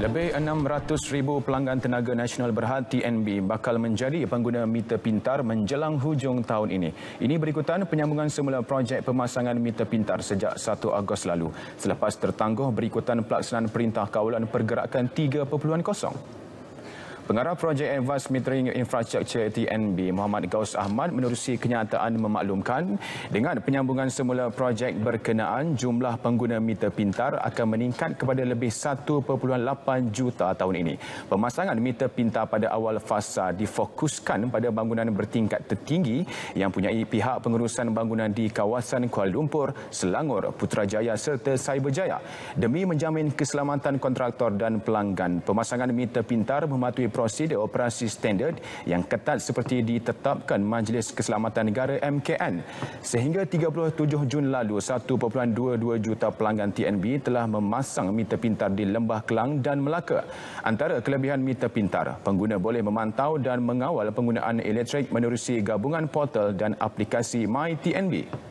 Lebih 600,000 pelanggan tenaga nasional berhad TNB bakal menjadi pengguna meter pintar menjelang hujung tahun ini. Ini berikutan penyambungan semula projek pemasangan meter pintar sejak 1 Ogos lalu selepas tertangguh berikutan pelaksanaan perintah kawalan pergerakan 3.0. Pengarah Projek Advanced Metering Infrastructure TNB Muhammad Gaus Ahmad menerusi kenyataan memaklumkan dengan penyambungan semula projek berkenaan jumlah pengguna meter pintar akan meningkat kepada lebih 1.8 juta tahun ini. Pemasangan meter pintar pada awal fasa difokuskan pada bangunan bertingkat tertinggi yang punya pihak pengurusan bangunan di kawasan Kuala Lumpur, Selangor, Putrajaya serta Cyberjaya demi menjamin keselamatan kontraktor dan pelanggan. Pemasangan meter pintar mematuhi prosedur operasi standard yang ketat seperti ditetapkan Majlis Keselamatan Negara MKN. Sehingga 37 Jun lalu, 1.22 juta pelanggan TNB telah memasang meter pintar di Lembah Kelang dan Melaka. Antara kelebihan meter pintar, pengguna boleh memantau dan mengawal penggunaan elektrik menerusi gabungan portal dan aplikasi MyTNB.